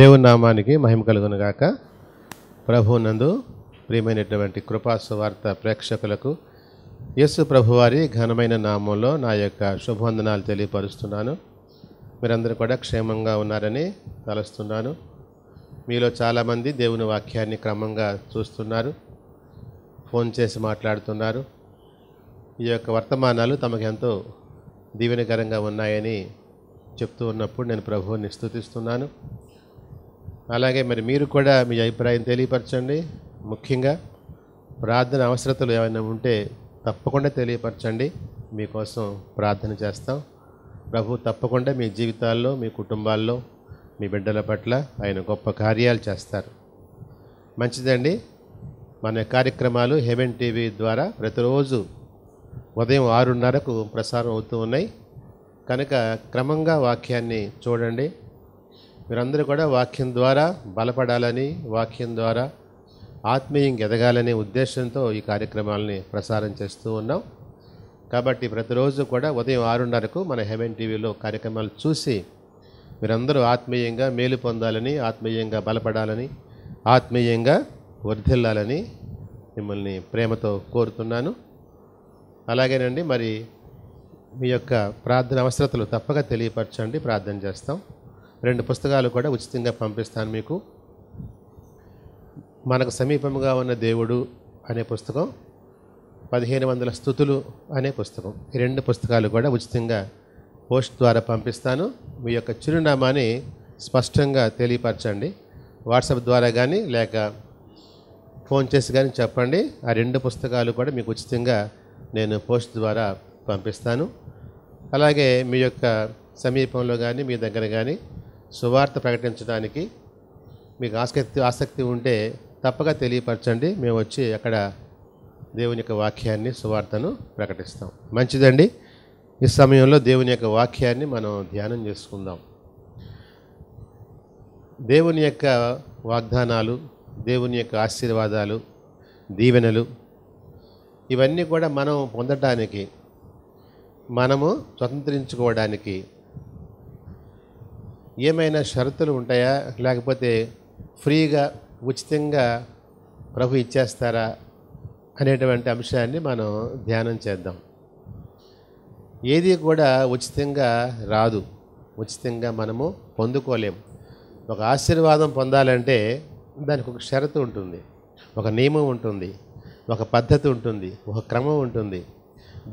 దేవుని నామానికి మహిమ కలుగునుగాక ప్రభునందు ప్రియమైనటువంటి కృపాసువార్త ప్రేక్షకులకు యేసు ప్రభువారి ఘనమైన నామంలో నా యొక్క శుభవందనాలు తెలియపరుస్తున్నాను మీరందరూ కూడా క్షేమంగా ఉన్నారని తలుస్తున్నాను మీలో చాలామంది దేవుని వాక్యాన్ని క్రమంగా చూస్తున్నారు ఫోన్ చేసి మాట్లాడుతున్నారు ఈ యొక్క వర్తమానాలు తమకు ఎంతో దీవెనకరంగా ఉన్నాయని చెప్తూ ఉన్నప్పుడు నేను ప్రభువుని స్థుతిస్తున్నాను అలాగే మరి మీరు కూడా మీ అభిప్రాయం తెలియపరచండి ముఖ్యంగా ప్రార్థన అవసరతలు ఏమైనా ఉంటే తప్పకుండా తెలియపరచండి మీకోసం ప్రార్థన చేస్తాం ప్రభు తప్పకుండా మీ జీవితాల్లో మీ కుటుంబాల్లో మీ బిడ్డల పట్ల ఆయన గొప్ప కార్యాలు చేస్తారు మంచిదండి మన కార్యక్రమాలు హెవెన్ టీవీ ద్వారా ప్రతిరోజు ఉదయం ఆరున్నరకు ప్రసారం అవుతూ ఉన్నాయి కనుక క్రమంగా వాక్యాన్ని చూడండి మీరందరూ కూడా వాక్యం ద్వారా బలపడాలని వాక్యం ద్వారా ఆత్మీయంగా ఎదగాలనే ఉద్దేశంతో ఈ కార్యక్రమాలని ప్రసారం చేస్తూ ఉన్నాం కాబట్టి ప్రతిరోజు కూడా ఉదయం ఆరున్నరకు మన హెవెన్ టీవీలో కార్యక్రమాలు చూసి మీరందరూ ఆత్మీయంగా మేలు పొందాలని ఆత్మీయంగా బలపడాలని ఆత్మీయంగా వర్ధిల్లాలని మిమ్మల్ని ప్రేమతో కోరుతున్నాను అలాగేనండి మరి మీ యొక్క ప్రార్థన అవసరతలు తప్పక తెలియపరచండి ప్రార్థన చేస్తాం రెండు పుస్తకాలు కూడా ఉచితంగా పంపిస్తాను మీకు మనకు సమీపంగా ఉన్న దేవుడు అనే పుస్తకం పదిహేను వందల స్థుతులు అనే పుస్తకం ఈ రెండు పుస్తకాలు కూడా ఉచితంగా పోస్ట్ ద్వారా పంపిస్తాను మీ యొక్క చిరునామాని స్పష్టంగా తెలియపరచండి వాట్సాప్ ద్వారా కానీ లేక ఫోన్ చేసి కానీ చెప్పండి ఆ రెండు పుస్తకాలు కూడా మీకు ఉచితంగా నేను పోస్ట్ ద్వారా పంపిస్తాను అలాగే మీ యొక్క సమీపంలో కానీ మీ దగ్గర కానీ సువార్త ప్రకటించడానికి మీకు ఆసక్తి ఆసక్తి ఉంటే తప్పక తెలియపరచండి మేము వచ్చి అక్కడ దేవుని యొక్క వాక్యాన్ని సువార్తను ప్రకటిస్తాం మంచిదండి ఈ సమయంలో దేవుని యొక్క వాక్యాన్ని మనం ధ్యానం చేసుకుందాం దేవుని యొక్క వాగ్దానాలు దేవుని యొక్క ఆశీర్వాదాలు దీవెనలు ఇవన్నీ కూడా మనం పొందటానికి మనము స్వతంత్రించుకోవడానికి ఏమైనా షరతులు ఉంటాయా లేకపోతే ఫ్రీగా ఉచితంగా ప్రభు ఇచ్చేస్తారా అనేటువంటి అంశాన్ని మనం ధ్యానం చేద్దాం ఏది కూడా ఉచితంగా రాదు ఉచితంగా మనము పొందుకోలేము ఒక ఆశీర్వాదం పొందాలంటే దానికి ఒక షరతు ఉంటుంది ఒక నియమం ఉంటుంది ఒక పద్ధతి ఉంటుంది ఒక క్రమం ఉంటుంది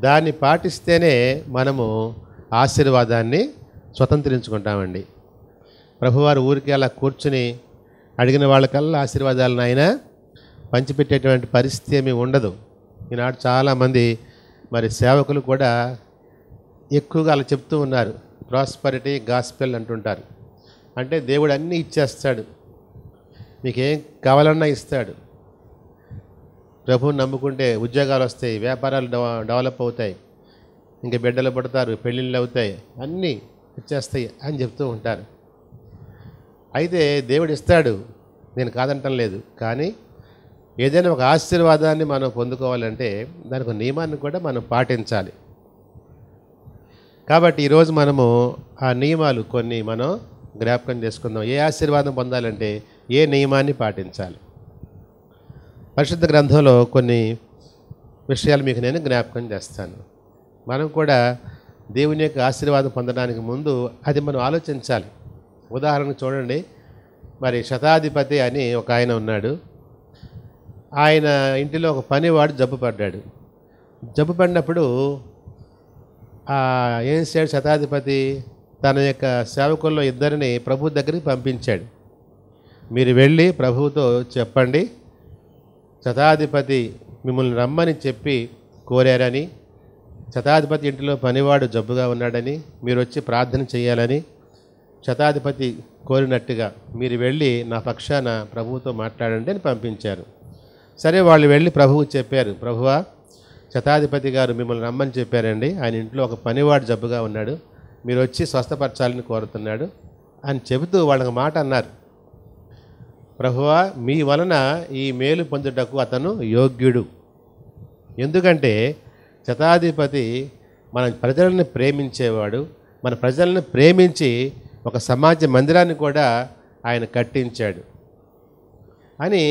దాన్ని పాటిస్తేనే మనము ఆశీర్వాదాన్ని స్వతంత్రించుకుంటామండి ప్రభువారు ఊరికి అలా కూర్చుని అడిగిన వాళ్ళకల్లా ఆశీర్వాదాలను ఆయన పంచిపెట్టేటువంటి పరిస్థితి ఏమీ ఉండదు ఈనాడు చాలామంది మరి సేవకులు కూడా ఎక్కువగా అలా చెప్తూ ఉన్నారు ప్రాస్పరిటీ గాస్పెల్ అంటుంటారు అంటే దేవుడు అన్నీ ఇచ్చేస్తాడు మీకేం కావాలన్నా ఇస్తాడు ప్రభువుని నమ్ముకుంటే ఉద్యోగాలు వస్తాయి వ్యాపారాలు డెవలప్ అవుతాయి ఇంకా బిడ్డలు పడతారు పెళ్ళిళ్ళు అవుతాయి అన్నీ ఇచ్చేస్తాయి అని చెప్తూ ఉంటారు అయితే దేవుడు ఇస్తాడు నేను కాదంటం లేదు కానీ ఏదైనా ఒక ఆశీర్వాదాన్ని మనం పొందుకోవాలంటే దానికి నియమాన్ని కూడా మనం పాటించాలి కాబట్టి ఈరోజు మనము ఆ నియమాలు కొన్ని మనం జ్ఞాపకం చేసుకుందాం ఏ ఆశీర్వాదం పొందాలంటే ఏ నియమాన్ని పాటించాలి పరిశుద్ధ గ్రంథంలో కొన్ని విషయాలు మీకు నేను జ్ఞాపకం చేస్తాను మనం కూడా దేవుని యొక్క ఆశీర్వాదం పొందడానికి ముందు అది మనం ఆలోచించాలి ఉదాహరణ చూడండి మరి శతాధిపతి అని ఒక ఆయన ఉన్నాడు ఆయన ఇంటిలో ఒక పనివాడు జబ్బు పడ్డాడు జబ్బు పడినప్పుడు ఏం చేశాడు శతాధిపతి తన యొక్క సేవకుల్లో ఇద్దరిని ప్రభు దగ్గరికి పంపించాడు మీరు వెళ్ళి ప్రభువుతో చెప్పండి శతాధిపతి మిమ్మల్ని రమ్మని చెప్పి కోరారని శతాధిపతి ఇంటిలో పనివాడు జబ్బుగా ఉన్నాడని మీరు వచ్చి ప్రార్థన చేయాలని శతాధిపతి కోరినట్టుగా మీరు వెళ్ళి నా పక్షాన ప్రభువుతో మాట్లాడండి అని పంపించారు సరే వాళ్ళు వెళ్ళి ప్రభువు చెప్పారు ప్రభువా శతాధిపతి గారు మిమ్మల్ని రమ్మని చెప్పారండి ఆయన ఇంట్లో ఒక పనివాడు జబ్బుగా ఉన్నాడు మీరు వచ్చి స్వస్థపరచాలని కోరుతున్నాడు అని చెబుతూ వాళ్ళకి మాట అన్నారు ప్రభువా మీ వలన ఈ మేలు పొందుటకు అతను యోగ్యుడు ఎందుకంటే శతాధిపతి మన ప్రజలను ప్రేమించేవాడు మన ప్రజలను ప్రేమించి ఒక సమాజ మందిరాన్ని కూడా ఆయన కట్టించాడు అని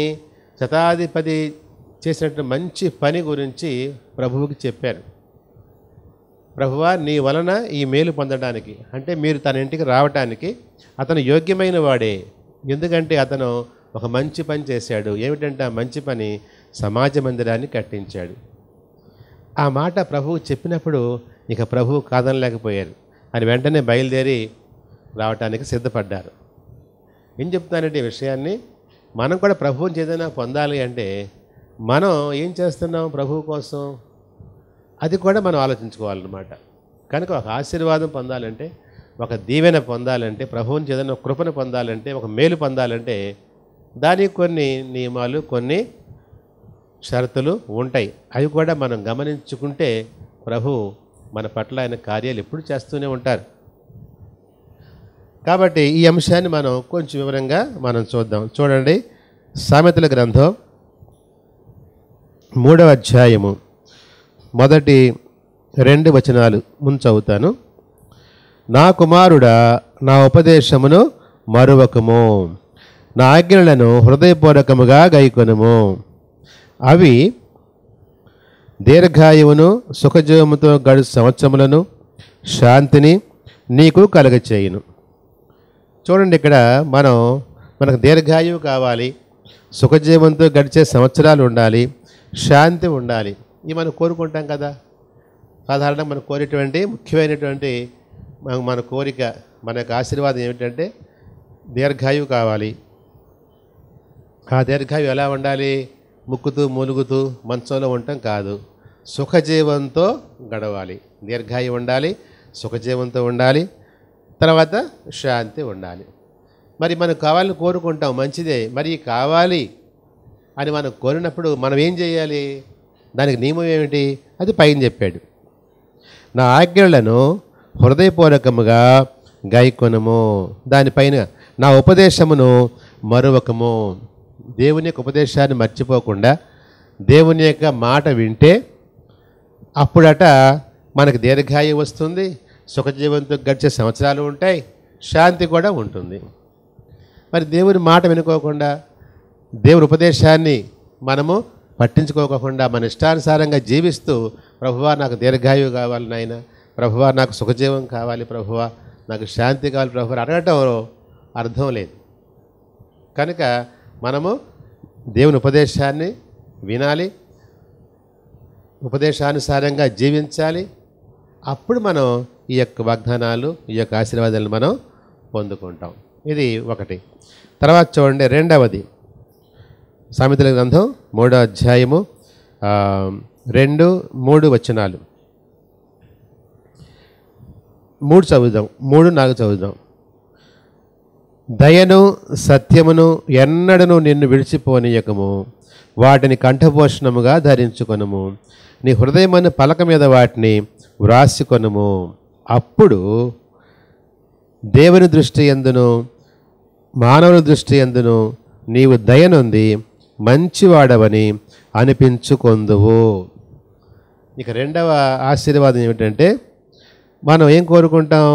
శతాధిపతి చేసినట్టు మంచి పని గురించి ప్రభువుకి చెప్పారు ప్రభువా నీ వలన ఈ మేలు పొందడానికి అంటే మీరు తన ఇంటికి రావటానికి అతను యోగ్యమైన వాడే ఎందుకంటే అతను ఒక మంచి పని చేశాడు ఏమిటంటే ఆ మంచి పని సమాజ మందిరాన్ని కట్టించాడు ఆ మాట ప్రభువు చెప్పినప్పుడు ఇక ప్రభువు కాదనలేకపోయారు అని వెంటనే బయలుదేరి రావడానికి సిద్ధపడ్డారు ఏం చెప్తానంటే ఈ విషయాన్ని మనం కూడా ప్రభువుని చేదైనా పొందాలి అంటే మనం ఏం చేస్తున్నాం ప్రభువు కోసం అది కూడా మనం ఆలోచించుకోవాలన్నమాట కనుక ఒక ఆశీర్వాదం పొందాలంటే ఒక దీవెన పొందాలంటే ప్రభువుని ఏదైనా కృపను పొందాలంటే ఒక మేలు పొందాలంటే దానికి కొన్ని నియమాలు కొన్ని షరతులు ఉంటాయి అవి కూడా మనం గమనించుకుంటే ప్రభు మన పట్ల ఆయన కార్యాలు ఎప్పుడు చేస్తూనే ఉంటారు కాబట్టి ఈ అంశాన్ని మనం కొంచెం వివరంగా మనం చూద్దాం చూడండి సామెతల గ్రంథం మూడవ అధ్యాయము మొదటి రెండు వచనాలు ముంచవుతాను నా కుమారుడా నా ఉపదేశమును మరువకము నా ఆజ్ఞలను హృదయపూర్వకముగా గైకొనము అవి దీర్ఘాయువును సుఖజీవముతో గడు సంవత్సరములను శాంతిని నీకు కలగచేయును చూడండి ఇక్కడ మనం మనకు దీర్ఘాయువు కావాలి సుఖజీవంతో గడిచే సంవత్సరాలు ఉండాలి శాంతి ఉండాలి ఇవి మనం కోరుకుంటాం కదా సాధారణంగా మనం కోరేటువంటి ముఖ్యమైనటువంటి మన కోరిక మన యొక్క ఆశీర్వాదం ఏమిటంటే దీర్ఘాయువు కావాలి ఆ దీర్ఘాయువు ఎలా ఉండాలి ముక్కుతూ మూలుగుతూ మంచంలో ఉండటం కాదు సుఖజీవంతో గడవాలి దీర్ఘాయువు ఉండాలి సుఖజీవంతో ఉండాలి తర్వాత శాంతి ఉండాలి మరి మనం కావాలని కోరుకుంటాం మంచిదే మరి కావాలి అని మనం కోరినప్పుడు మనం ఏం చేయాలి దానికి నియమం ఏమిటి అది పైన చెప్పాడు నా ఆజ్ఞలను హృదయపూర్వకముగా గైకొనము దానిపైన నా ఉపదేశమును మరొకము దేవుని యొక్క ఉపదేశాన్ని మర్చిపోకుండా దేవుని యొక్క మాట వింటే అప్పుడట మనకు దీర్ఘాయు వస్తుంది సుఖజీవంతో గడిచే సంవత్సరాలు ఉంటాయి శాంతి కూడా ఉంటుంది మరి దేవుని మాట వినుకోకుండా దేవుని ఉపదేశాన్ని మనము పట్టించుకోకుండా మన ఇష్టానుసారంగా జీవిస్తూ ప్రభువా నాకు దీర్ఘాయువు కావాలి నాయన ప్రభువా నాకు సుఖజీవం కావాలి ప్రభువ నాకు శాంతి కావాలి ప్రభు అడగటం అర్థం లేదు కనుక మనము దేవుని ఉపదేశాన్ని వినాలి ఉపదేశానుసారంగా జీవించాలి అప్పుడు మనం ఈ యొక్క వాగ్దానాలు ఈ యొక్క ఆశీర్వాదాలు మనం పొందుకుంటాం ఇది ఒకటి తర్వాత చూడండి రెండవది సామెతల గ్రంథం మూడో అధ్యాయము రెండు మూడు వచనాలు మూడు చదువుదాం మూడు నాలుగు చదువుదాం దయను సత్యమును ఎన్నడను నిన్ను విడిచిపోనీయకము వాటిని కంఠభూషణముగా ధరించుకొనము నీ హృదయమని పలక మీద వాటిని వ్రాసుకొనుము అప్పుడు దేవుని దృష్టి ఎందును మానవుని దృష్టి ఎందును నీవు దయనుంది మంచివాడవని అనిపించుకొందువు ఇక రెండవ ఆశీర్వాదం ఏమిటంటే మనం ఏం కోరుకుంటాం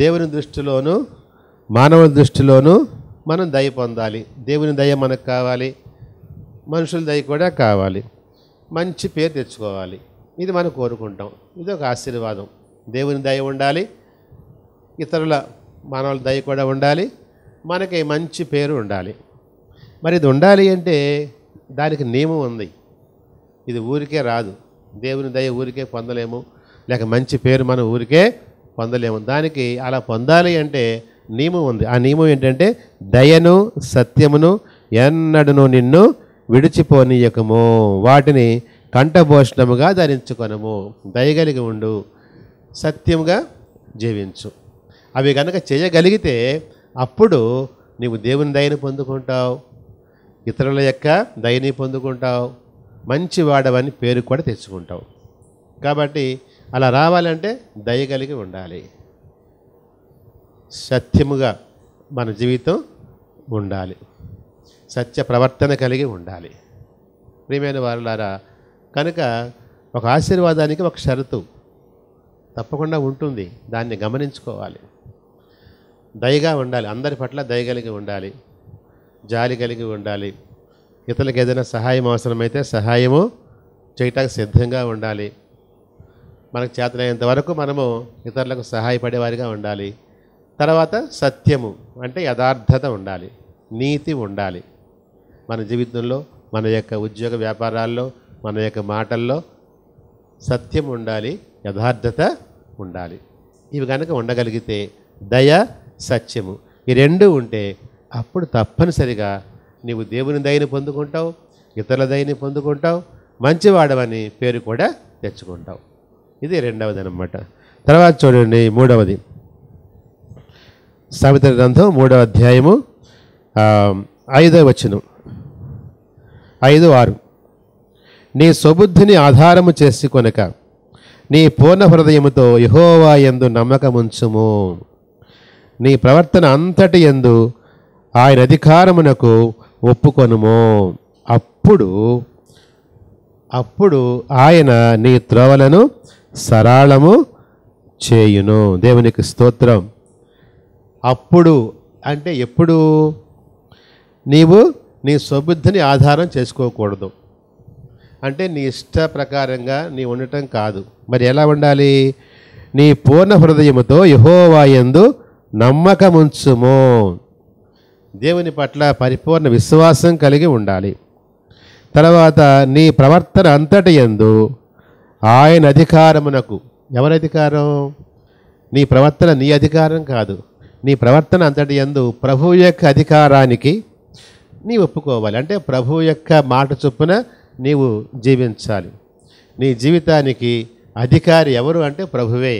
దేవుని దృష్టిలోను మానవుని దృష్టిలోను మనం దయ పొందాలి దేవుని దయ మనకు కావాలి మనుషుల దయ కూడా కావాలి మంచి పేరు తెచ్చుకోవాలి ఇది మనం కోరుకుంటాం ఇది ఒక ఆశీర్వాదం దేవుని దయ ఉండాలి ఇతరుల మానవుల దయ కూడా ఉండాలి మనకి మంచి పేరు ఉండాలి మరి ఇది ఉండాలి అంటే దానికి నియమం ఉంది ఇది ఊరికే రాదు దేవుని దయ ఊరికే పొందలేము లేక మంచి పేరు మనం ఊరికే పొందలేము దానికి అలా పొందాలి అంటే నియమం ఉంది ఆ నియమం ఏంటంటే దయను సత్యమును ఎన్నడను నిన్ను విడిచిపోనీయకము వాటిని కంఠభూషణముగా ధరించుకొనము దయగలిగి ఉండు సత్యముగా జీవించు అవి కనుక చేయగలిగితే అప్పుడు నీవు దేవుని దయని పొందుకుంటావు ఇతరుల యొక్క దయని పొందుకుంటావు మంచివాడవని పేరు కూడా తెచ్చుకుంటావు కాబట్టి అలా రావాలంటే దయ కలిగి ఉండాలి సత్యముగా మన జీవితం ఉండాలి సత్య ప్రవర్తన కలిగి ఉండాలి ప్రియమైన వారులారా కనుక ఒక ఆశీర్వాదానికి ఒక షరతు తప్పకుండా ఉంటుంది దాన్ని గమనించుకోవాలి దయగా ఉండాలి అందరి పట్ల దయ కలిగి ఉండాలి జాలి కలిగి ఉండాలి ఇతరులకు ఏదైనా సహాయం అవసరమైతే సహాయము చేయటానికి సిద్ధంగా ఉండాలి మనకు చేతనైనంత వరకు మనము ఇతరులకు సహాయపడేవారిగా ఉండాలి తర్వాత సత్యము అంటే యథార్థత ఉండాలి నీతి ఉండాలి మన జీవితంలో మన యొక్క ఉద్యోగ వ్యాపారాల్లో మన యొక్క మాటల్లో సత్యం ఉండాలి యథార్థత ఉండాలి ఇవి కనుక ఉండగలిగితే దయ సత్యము ఈ రెండు ఉంటే అప్పుడు తప్పనిసరిగా నీవు దేవుని దయని పొందుకుంటావు ఇతరుల దయని పొందుకుంటావు మంచివాడవని పేరు కూడా తెచ్చుకుంటావు ఇది రెండవది అనమాట తర్వాత చూడండి మూడవది సావిత్ర గ్రంథం మూడవ అధ్యాయము ఐదో వచ్చును ఐదు ఆరు నీ స్వబుద్ధిని ఆధారము చేసి కొనక నీ పూర్ణ హృదయముతో యహోవా ఎందు నమ్మకముంచుము నీ ప్రవర్తన అంతటి ఎందు ఆయన అధికారమునకు ఒప్పుకొనుము అప్పుడు అప్పుడు ఆయన నీ త్రోవలను సరాళము చేయును దేవునికి స్తోత్రం అప్పుడు అంటే ఎప్పుడు నీవు నీ స్వబుద్ధిని ఆధారం చేసుకోకూడదు అంటే నీ ఇష్ట ప్రకారంగా నీ ఉండటం కాదు మరి ఎలా ఉండాలి నీ పూర్ణ హృదయముతో యహోవాయందు నమ్మకముంచుము దేవుని పట్ల పరిపూర్ణ విశ్వాసం కలిగి ఉండాలి తర్వాత నీ ప్రవర్తన అంతటి ఎందు ఆయన అధికారమునకు ఎవరి అధికారం నీ ప్రవర్తన నీ అధికారం కాదు నీ ప్రవర్తన అంతటి ఎందు ప్రభువు యొక్క అధికారానికి నీ ఒప్పుకోవాలి అంటే ప్రభు యొక్క మాట చొప్పున నీవు జీవించాలి నీ జీవితానికి అధికారి ఎవరు అంటే ప్రభువే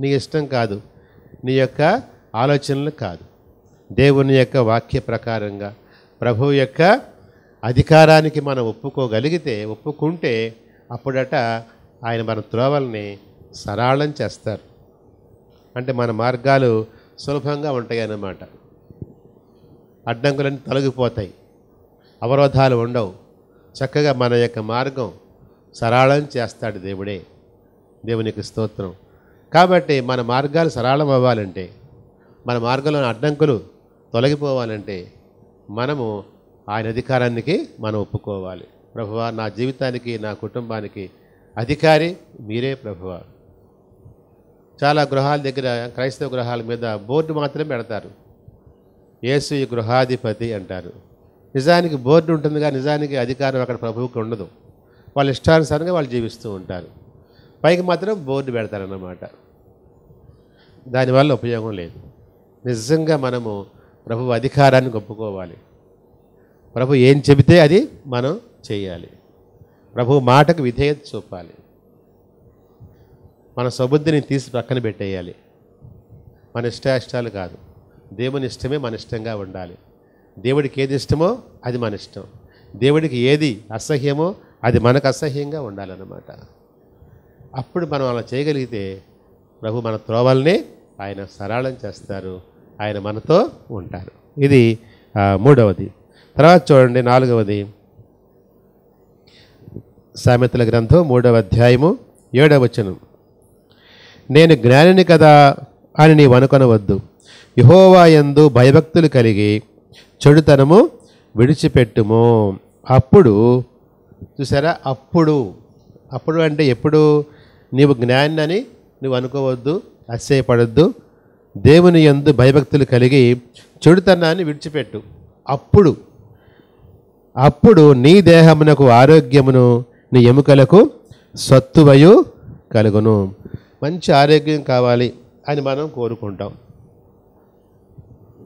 నీ ఇష్టం కాదు నీ యొక్క ఆలోచనలు కాదు దేవుని యొక్క వాక్య ప్రకారంగా ప్రభువు యొక్క అధికారానికి మనం ఒప్పుకోగలిగితే ఒప్పుకుంటే అప్పుడట ఆయన మన త్రోవల్ని సరాళం చేస్తారు అంటే మన మార్గాలు సులభంగా ఉంటాయి అన్నమాట అడ్డంకులన్నీ తొలగిపోతాయి అవరోధాలు ఉండవు చక్కగా మన యొక్క మార్గం సరళం చేస్తాడు దేవుడే దేవునికి స్తోత్రం కాబట్టి మన మార్గాలు సరళం అవ్వాలంటే మన మార్గంలోని అడ్డంకులు తొలగిపోవాలంటే మనము ఆయన అధికారానికి మనం ఒప్పుకోవాలి ప్రభువ నా జీవితానికి నా కుటుంబానికి అధికారి మీరే ప్రభువ చాలా గృహాల దగ్గర క్రైస్తవ గృహాల మీద బోర్డు మాత్రమే పెడతారు ఏసు ఈ గృహాధిపతి అంటారు నిజానికి బోర్డు ఉంటుందిగా నిజానికి అధికారం అక్కడ ప్రభువుకి ఉండదు వాళ్ళు ఇష్టానుసారంగా వాళ్ళు జీవిస్తూ ఉంటారు పైకి మాత్రం బోర్డు పెడతారన్నమాట దానివల్ల ఉపయోగం లేదు నిజంగా మనము ప్రభు అధికారాన్ని ఒప్పుకోవాలి ప్రభు ఏం చెబితే అది మనం చేయాలి ప్రభు మాటకు విధేయత చూపాలి మన సబుద్ధిని తీసి పక్కన పెట్టేయాలి మన ఇష్టాయిష్టాలు కాదు దేవుని ఇష్టమే మన ఇష్టంగా ఉండాలి దేవుడికి ఏది ఇష్టమో అది మన ఇష్టం దేవుడికి ఏది అసహ్యమో అది మనకు అసహ్యంగా ఉండాలన్నమాట అప్పుడు మనం అలా చేయగలిగితే ప్రభు మన త్రోవల్ని ఆయన సరళం చేస్తారు ఆయన మనతో ఉంటారు ఇది మూడవది తర్వాత చూడండి నాలుగవది సామెతల గ్రంథం మూడవ అధ్యాయము ఏడవ వచనం నేను జ్ఞానిని కదా అని నీవు అనుకొనవద్దు యహోవా ఎందు భయభక్తులు కలిగి చెడుతనము విడిచిపెట్టుము అప్పుడు చూసారా అప్పుడు అప్పుడు అంటే ఎప్పుడు నీవు జ్ఞానని నువ్వు అనుకోవద్దు అసహ్యపడద్దు దేవుని ఎందు భయభక్తులు కలిగి చెడుతనాన్ని విడిచిపెట్టు అప్పుడు అప్పుడు నీ దేహమునకు ఆరోగ్యమును నీ ఎముకలకు సత్తువయు కలుగును మంచి ఆరోగ్యం కావాలి అని మనం కోరుకుంటాం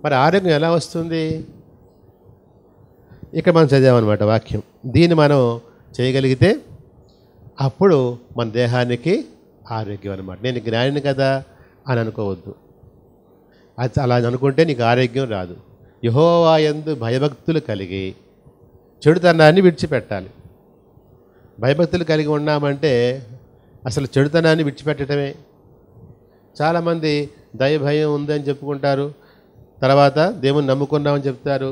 మరి ఆరోగ్యం ఎలా వస్తుంది ఇక్కడ మనం చదివామన్నమాట వాక్యం దీన్ని మనం చేయగలిగితే అప్పుడు మన దేహానికి ఆరోగ్యం అనమాట నేను జ్ఞానిని కదా అని అనుకోవద్దు అది అలా అనుకుంటే నీకు ఆరోగ్యం రాదు యహోవాయందు భయభక్తులు కలిగి చెడుతనాన్ని విడిచిపెట్టాలి భయభక్తులు కలిగి ఉన్నామంటే అసలు చెడుతనాన్ని విడిచిపెట్టడమే చాలామంది దయ భయం ఉందని చెప్పుకుంటారు తర్వాత దేవుని నమ్ముకున్నామని చెప్తారు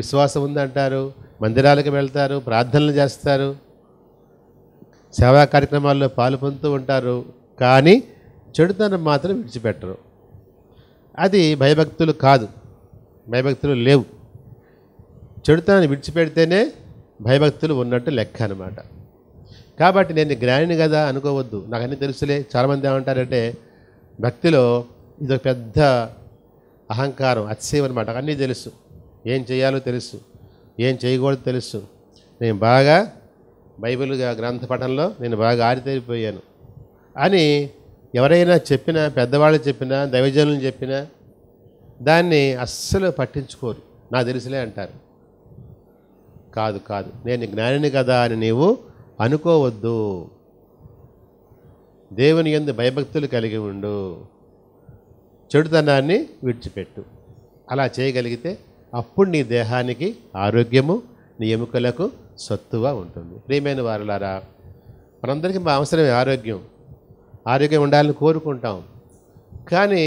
విశ్వాసం ఉందంటారు మందిరాలకు వెళ్తారు ప్రార్థనలు చేస్తారు సేవా కార్యక్రమాల్లో పాలు పొందుతూ ఉంటారు కానీ చెడుతనం మాత్రం విడిచిపెట్టరు అది భయభక్తులు కాదు భయభక్తులు లేవు చెడుతనాన్ని విడిచిపెడితేనే భయభక్తులు ఉన్నట్టు లెక్క అనమాట కాబట్టి నేను జ్ఞానిని కదా అనుకోవద్దు నాకు అన్నీ తెలుసులే చాలామంది ఏమంటారంటే భక్తిలో ఇదొక పెద్ద అహంకారం అతిశయం అనమాట అన్నీ తెలుసు ఏం చేయాలో తెలుసు ఏం చేయకూడదు తెలుసు నేను బాగా బైబిల్ గ్రంథ పఠంలో నేను బాగా ఆరితేరిపోయాను అని ఎవరైనా చెప్పినా పెద్దవాళ్ళు చెప్పినా దైవజనులు చెప్పినా దాన్ని అస్సలు పట్టించుకోరు నాకు తెలుసులే అంటారు కాదు కాదు నేను జ్ఞానిని కదా అని నీవు అనుకోవద్దు దేవుని ఎందు భయభక్తులు కలిగి ఉండు చెడుతనాన్ని విడిచిపెట్టు అలా చేయగలిగితే అప్పుడు నీ దేహానికి ఆరోగ్యము నీ ఎముకలకు సత్తుగా ఉంటుంది ప్రియమైన వారులారా మనందరికీ మా అవసరమే ఆరోగ్యం ఆరోగ్యం ఉండాలని కోరుకుంటాం కానీ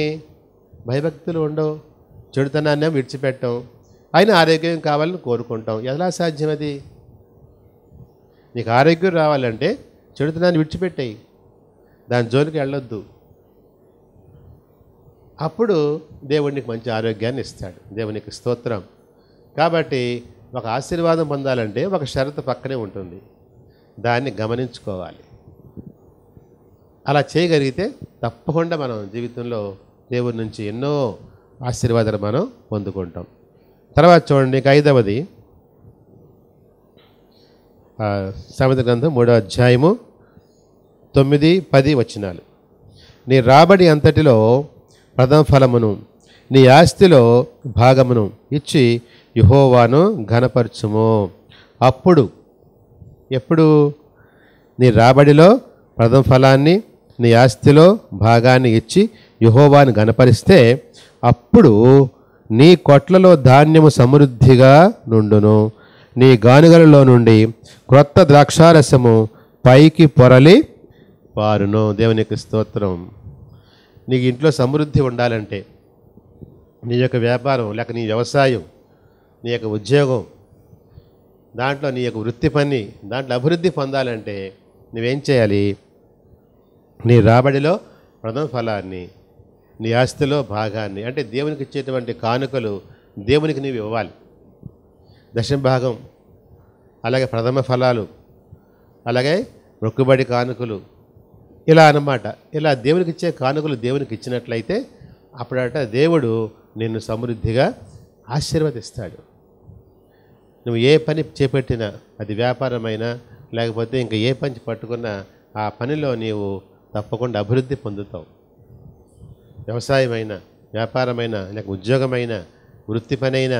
భయభక్తులు ఉండవు చెడుతనాన్ని విడిచిపెట్టం అయినా ఆరోగ్యం కావాలని కోరుకుంటాం ఎలా సాధ్యం అది నీకు ఆరోగ్యం రావాలంటే చెడుతనాన్ని విడిచిపెట్టేయి దాని జోలికి వెళ్ళొద్దు అప్పుడు దేవుడికి మంచి ఆరోగ్యాన్ని ఇస్తాడు దేవునికి స్తోత్రం కాబట్టి ఒక ఆశీర్వాదం పొందాలంటే ఒక షరతు పక్కనే ఉంటుంది దాన్ని గమనించుకోవాలి అలా చేయగలిగితే తప్పకుండా మనం జీవితంలో దేవుడి నుంచి ఎన్నో ఆశీర్వాదాలు మనం పొందుకుంటాం తర్వాత చూడండి ఐదవది సమిత గ్రంథం మూడో అధ్యాయము తొమ్మిది పది వచ్చినాలు నీ రాబడి అంతటిలో ప్రథమ ఫలమును నీ ఆస్తిలో భాగమును ఇచ్చి యుహోవాను ఘనపరచుము అప్పుడు ఎప్పుడు నీ రాబడిలో ప్రథమ ఫలాన్ని నీ ఆస్తిలో భాగాన్ని ఇచ్చి యుహోవాను గనపరిస్తే అప్పుడు నీ కొట్లలో ధాన్యము సమృద్ధిగా నుండును నీ గానుగలలో నుండి క్రొత్త ద్రాక్షారసము పైకి పొరలి పారును దేవునికి స్తోత్రం నీకు ఇంట్లో సమృద్ధి ఉండాలంటే నీ యొక్క వ్యాపారం లేక నీ వ్యవసాయం నీ యొక్క ఉద్యోగం దాంట్లో నీ యొక్క వృత్తి పని దాంట్లో అభివృద్ధి పొందాలంటే నువ్వేం చేయాలి నీ రాబడిలో ప్రథమ ఫలాన్ని నీ ఆస్తిలో భాగాన్ని అంటే దేవునికి ఇచ్చేటువంటి కానుకలు దేవునికి నీవు ఇవ్వాలి దశమ భాగం అలాగే ప్రథమ ఫలాలు అలాగే మొక్కుబడి కానుకలు ఇలా అనమాట ఇలా దేవునికి ఇచ్చే కానుకలు దేవునికి ఇచ్చినట్లయితే అప్పుడట దేవుడు నిన్ను సమృద్ధిగా ఆశీర్వదిస్తాడు నువ్వు ఏ పని చేపట్టినా అది వ్యాపారమైనా లేకపోతే ఇంకా ఏ పని పట్టుకున్నా ఆ పనిలో నీవు తప్పకుండా అభివృద్ధి పొందుతావు వ్యవసాయమైన వ్యాపారమైన లేక ఉద్యోగమైన వృత్తి పనైనా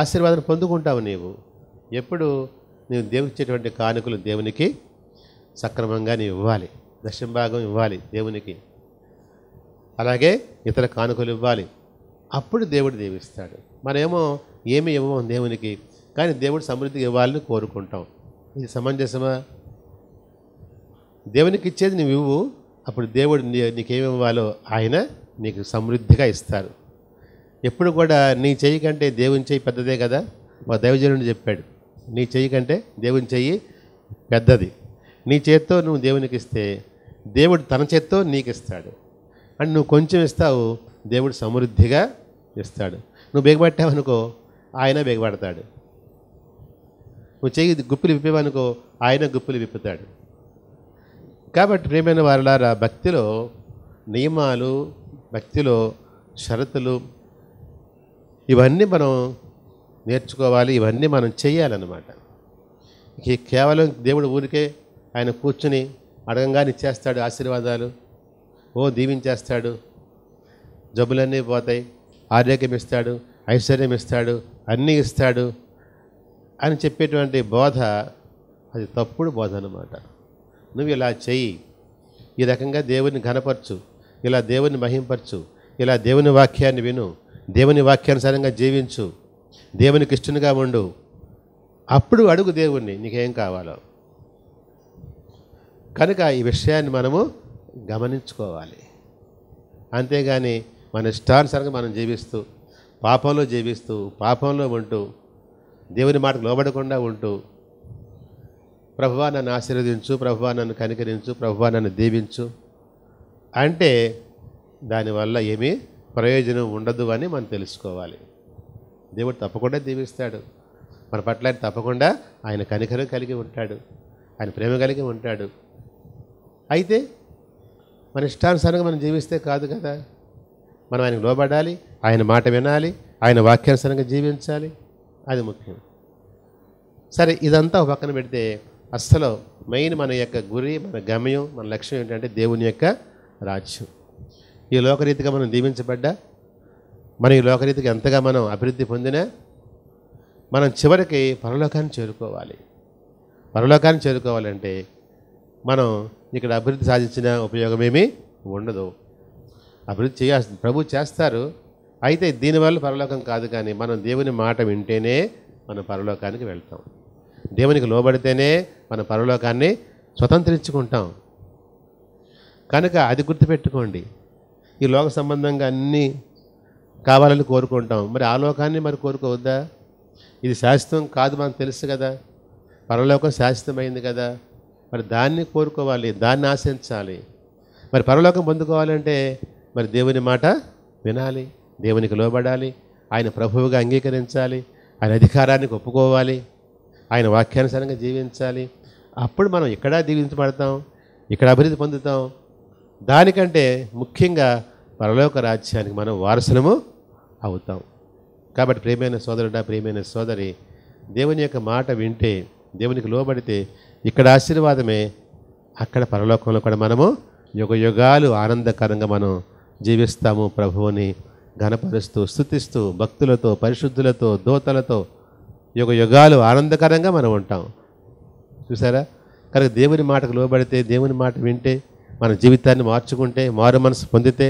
ఆశీర్వాదం పొందుకుంటావు నీవు ఎప్పుడు నీవు దేవుడిచ్చేటువంటి కానుకలు దేవునికి సక్రమంగా నీవు ఇవ్వాలి దశంభాగం ఇవ్వాలి దేవునికి అలాగే ఇతర కానుకలు ఇవ్వాలి అప్పుడు దేవుడు దీవిస్తాడు మనమేమో ఏమి ఇవ్వము దేవునికి కానీ దేవుడు సమృద్ధి ఇవ్వాలని కోరుకుంటాం ఇది సమంజసమా దేవునికి ఇచ్చేది నువ్వు ఇవ్వు అప్పుడు దేవుడు నీకేమి ఇవ్వాలో ఆయన నీకు సమృద్ధిగా ఇస్తారు ఎప్పుడు కూడా నీ చెయ్యి కంటే దేవుని చెయ్యి పెద్దదే కదా మా దైవజనుడు చెప్పాడు నీ చెయ్యి కంటే దేవుని చెయ్యి పెద్దది నీ చేత్తో నువ్వు దేవునికి ఇస్తే దేవుడు తన చేత్తో నీకు ఇస్తాడు అండ్ నువ్వు కొంచెం ఇస్తావు దేవుడు సమృద్ధిగా ఇస్తాడు నువ్వు బేగపట్టావనుకో ఆయన బేగబడతాడు నువ్వు చేయి గుప్పిలు విప్పేవనుకో ఆయన గుప్పిలు విప్పుతాడు కాబట్టి ప్రేమైన వారులారా భక్తిలో నియమాలు భక్తిలో షరతులు ఇవన్నీ మనం నేర్చుకోవాలి ఇవన్నీ మనం చేయాలన్నమాట కేవలం దేవుడు ఊరికే ఆయన కూర్చుని అడగంగానే ఇచ్చేస్తాడు ఆశీర్వాదాలు ఓ దీవించేస్తాడు జబ్బులన్నీ పోతాయి ఆరోగ్యం ఇస్తాడు ఐశ్వర్యం ఇస్తాడు అన్నీ ఇస్తాడు అని చెప్పేటువంటి బోధ అది తప్పుడు బోధ అనమాట నువ్వు ఇలా చెయ్యి ఈ రకంగా దేవుని ఘనపరచు ఇలా దేవుని మహింపరచు ఇలా దేవుని వాక్యాన్ని విను దేవుని వాక్యానుసారంగా జీవించు దేవునికి ఇష్టనుగా ఉండు అప్పుడు అడుగు దేవుణ్ణి నీకేం కావాలో కనుక ఈ విషయాన్ని మనము గమనించుకోవాలి అంతేగాని మన ఇష్టానుసారంగా మనం జీవిస్తూ పాపంలో జీవిస్తూ పాపంలో ఉంటూ దేవుని మాటకు లోబడకుండా ఉంటూ ప్రభువా నన్ను ఆశీర్వదించు ప్రభువా నన్ను కనికరించు ప్రభువా నన్ను దీవించు అంటే దానివల్ల ఏమీ ప్రయోజనం ఉండదు అని మనం తెలుసుకోవాలి దేవుడు తప్పకుండా దీవిస్తాడు మన పట్ల తప్పకుండా ఆయన కనికరం కలిగి ఉంటాడు ఆయన ప్రేమ కలిగి ఉంటాడు అయితే మన ఇష్టానుసారంగా మనం జీవిస్తే కాదు కదా మనం ఆయనకు లోబడాలి ఆయన మాట వినాలి ఆయన వాక్యానుసారంగా జీవించాలి అది ముఖ్యం సరే ఇదంతా పక్కన పెడితే అస్సలు మెయిన్ మన యొక్క గురి మన గమ్యం మన లక్ష్యం ఏంటంటే దేవుని యొక్క రాజ్యం ఈ లోకరీతిగా మనం దీవించబడ్డా మన ఈ లోకరీతికి ఎంతగా మనం అభివృద్ధి పొందినా మనం చివరికి పరలోకాన్ని చేరుకోవాలి పరలోకాన్ని చేరుకోవాలంటే మనం ఇక్కడ అభివృద్ధి సాధించిన ఉపయోగమేమీ ఉండదు అభివృద్ధి చేయాల్సింది ప్రభు చేస్తారు అయితే దీనివల్ల పరలోకం కాదు కానీ మనం దేవుని మాట వింటేనే మనం పరలోకానికి వెళ్తాం దేవునికి లోబడితేనే మన పరలోకాన్ని స్వతంత్రించుకుంటాం కనుక అది గుర్తుపెట్టుకోండి ఈ లోక సంబంధంగా అన్నీ కావాలని కోరుకుంటాం మరి ఆ లోకాన్ని మరి కోరుకోవద్దా ఇది శాశ్వతం కాదు మనకు తెలుసు కదా పరలోకం శాశ్వతమైంది కదా మరి దాన్ని కోరుకోవాలి దాన్ని ఆశించాలి మరి పరలోకం పొందుకోవాలంటే మరి దేవుని మాట వినాలి దేవునికి లోబడాలి ఆయన ప్రభువుగా అంగీకరించాలి ఆయన అధికారానికి ఒప్పుకోవాలి ఆయన వాక్యానుసారంగా జీవించాలి అప్పుడు మనం ఇక్కడ దీవించబడతాం ఇక్కడ అభివృద్ధి పొందుతాం దానికంటే ముఖ్యంగా పరలోక రాజ్యానికి మనం వారసులము అవుతాం కాబట్టి ప్రేమైన సోదరుడా ప్రేమైన సోదరి దేవుని యొక్క మాట వింటే దేవునికి లోబడితే ఇక్కడ ఆశీర్వాదమే అక్కడ పరలోకంలో కూడా మనము యుగ యుగాలు ఆనందకరంగా మనం జీవిస్తాము ప్రభువుని ఘనపరుస్తూ స్థుతిస్తూ భక్తులతో పరిశుద్ధులతో దోతలతో యుగ యుగాలు ఆనందకరంగా మనం ఉంటాం చూసారా కనుక దేవుని మాటకు లోబడితే దేవుని మాట వింటే మన జీవితాన్ని మార్చుకుంటే మారు మనసు పొందితే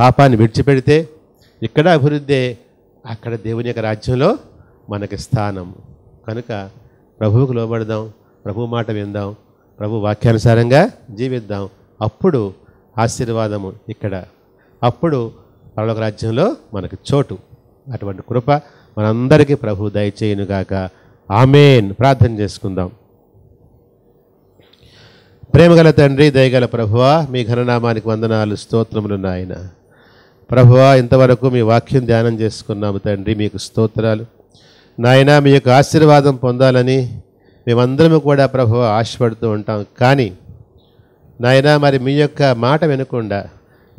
పాపాన్ని విడిచిపెడితే ఇక్కడ అభివృద్ధి అక్కడ దేవుని యొక్క రాజ్యంలో మనకి స్థానం కనుక ప్రభువుకు లోబడదాం ప్రభు మాట విందాం ప్రభు వాక్యానుసారంగా జీవిద్దాం అప్పుడు ఆశీర్వాదము ఇక్కడ అప్పుడు పరలోక రాజ్యంలో మనకు చోటు అటువంటి కృప మనందరికీ ప్రభు దయచేయునుగాక ఆమెన్ ప్రార్థన చేసుకుందాం ప్రేమగల తండ్రి దయగల ప్రభువా మీ ఘననామానికి వందనాలు స్తోత్రములు నాయన ప్రభువా ఇంతవరకు మీ వాక్యం ధ్యానం చేసుకున్నాము తండ్రి మీకు స్తోత్రాలు నాయన మీ యొక్క ఆశీర్వాదం పొందాలని మేమందరము కూడా ప్రభు ఆశపడుతూ ఉంటాం కానీ నాయన మరి మీ యొక్క మాట వినకుండా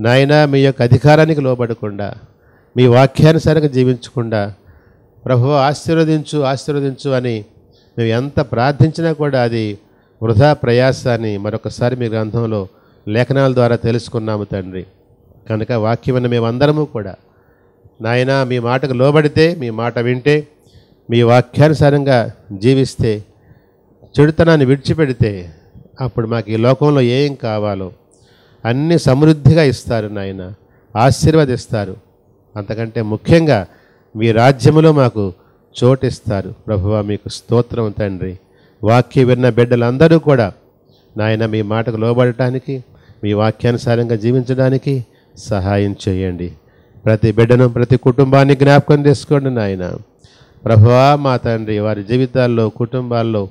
నాయన మీ యొక్క అధికారానికి లోబడకుండా మీ వాక్యానుసారంగా జీవించకుండా ప్రభు ఆశీర్వదించు ఆశీర్వదించు అని మేము ఎంత ప్రార్థించినా కూడా అది వృధా ప్రయాస అని మరొకసారి మీ గ్రంథంలో లేఖనాల ద్వారా తెలుసుకున్నాము తండ్రి కనుక వాక్యమైన మేమందరము కూడా నాయన మీ మాటకు లోబడితే మీ మాట వింటే మీ వాక్యానుసారంగా జీవిస్తే చెడుతనాన్ని విడిచిపెడితే అప్పుడు మాకు ఈ లోకంలో ఏం కావాలో అన్ని సమృద్ధిగా ఇస్తారు నాయన ఆశీర్వదిస్తారు అంతకంటే ముఖ్యంగా మీ రాజ్యములో మాకు చోటిస్తారు ప్రభువ మీకు స్తోత్రం తండ్రి వాక్య విన్న బిడ్డలందరూ కూడా నాయన మీ మాటకు లోబడటానికి మీ వాక్యానుసారంగా జీవించడానికి సహాయం చేయండి ప్రతి బిడ్డను ప్రతి కుటుంబాన్ని జ్ఞాపకం చేసుకోండి నాయన ప్రభువా మా తండ్రి వారి జీవితాల్లో కుటుంబాల్లో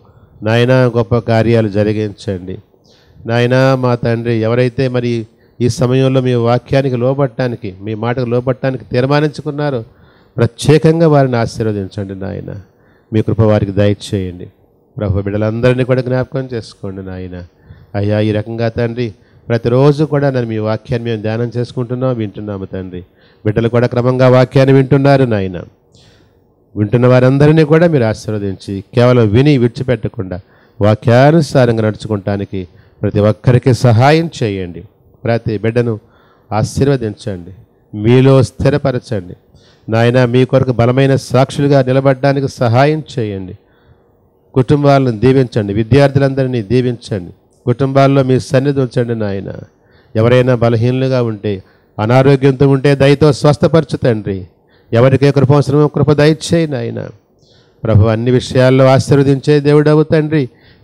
నాయన గొప్ప కార్యాలు జరిగించండి నాయన మా తండ్రి ఎవరైతే మరి ఈ సమయంలో మీ వాక్యానికి లోబట్టడానికి మీ మాటకు లోబట్టడానికి తీర్మానించుకున్నారో ప్రత్యేకంగా వారిని ఆశీర్వదించండి నాయన మీ కృప వారికి దయచేయండి ప్రభు బిడ్డలందరినీ కూడా జ్ఞాపకం చేసుకోండి నాయన అయ్యా ఈ రకంగా తండ్రి ప్రతిరోజు కూడా నన్ను మీ వాక్యాన్ని మేము ధ్యానం చేసుకుంటున్నాం వింటున్నాము తండ్రి బిడ్డలు కూడా క్రమంగా వాక్యాన్ని వింటున్నారు నాయన వింటున్న వారందరినీ కూడా మీరు ఆశీర్వదించి కేవలం విని విడిచిపెట్టకుండా వాక్యానుసారంగా నడుచుకుంటానికి ప్రతి ఒక్కరికి సహాయం చేయండి ప్రతి బిడ్డను ఆశీర్వదించండి మీలో స్థిరపరచండి నాయన మీ కొరకు బలమైన సాక్షులుగా నిలబడడానికి సహాయం చేయండి కుటుంబాలను దీవించండి విద్యార్థులందరినీ దీవించండి కుటుంబాల్లో మీ సన్నిధి ఉంచండి నాయన ఎవరైనా బలహీనులుగా ఉంటే అనారోగ్యంతో ఉంటే దయతో స్వస్థపరచు తండ్రి ఎవరికే కృప అవసరమో కృప దయచేయి నాయన ప్రభు అన్ని విషయాల్లో ఆశీర్వదించే దేవుడవు తండ్రి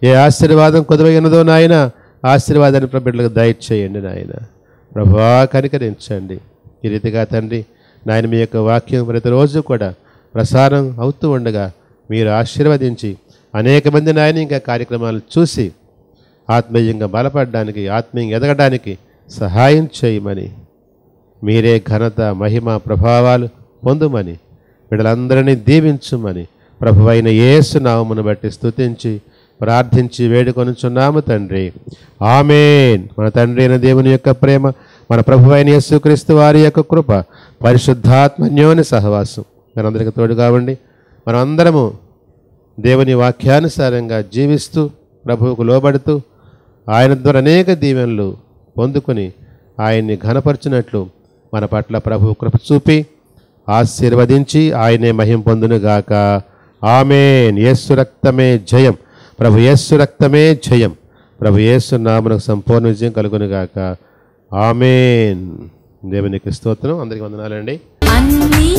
ఏ ఆశీర్వాదం కుదవగినదో నాయన ఆశీర్వాదాన్ని బిడ్డలకు దయచేయండి నాయన ప్రభువా కనికరించండి ఈ రీతిగా తండ్రి నాయన మీ యొక్క వాక్యం ప్రతిరోజు కూడా ప్రసారం అవుతూ ఉండగా మీరు ఆశీర్వదించి అనేక మంది నాయన ఇంకా కార్యక్రమాలు చూసి ఆత్మీయంగా బలపడడానికి ఆత్మీయంగా ఎదగడానికి సహాయం చేయమని మీరే ఘనత మహిమ ప్రభావాలు పొందుమని వీళ్ళందరినీ దీవించుమని ప్రభు అయిన నామును బట్టి స్థుతించి ప్రార్థించి వేడుకొనుచున్నాము తండ్రి ఆమెన్ మన తండ్రి అయిన దేవుని యొక్క ప్రేమ మన ప్రభు అయిన యేసుక్రీస్తు వారి యొక్క కృప పరిశుద్ధాత్మన్యోని సహవాసం మనందరికీ తోడు కావండి మనమందరము దేవుని వాక్యానుసారంగా జీవిస్తూ ప్రభువుకు లోబడుతూ ఆయన ద్వారా అనేక దీవెనలు పొందుకుని ఆయన్ని ఘనపరిచినట్లు మన పట్ల ప్రభు కృప చూపి ఆశీర్వదించి ఆయనే మహిం గాక ఆమెన్ యేసు రక్తమే జయం ప్రభు యేసు రక్తమే జయం ప్రభు యేసు నామునకు సంపూర్ణ విజయం కలుగునుగాక ఆమెన్ దేవునికి స్తోత్రం అందరికీ వందనాలండి అన్నీ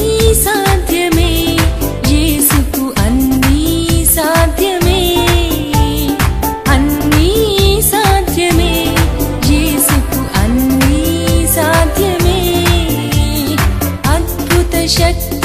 சக்தி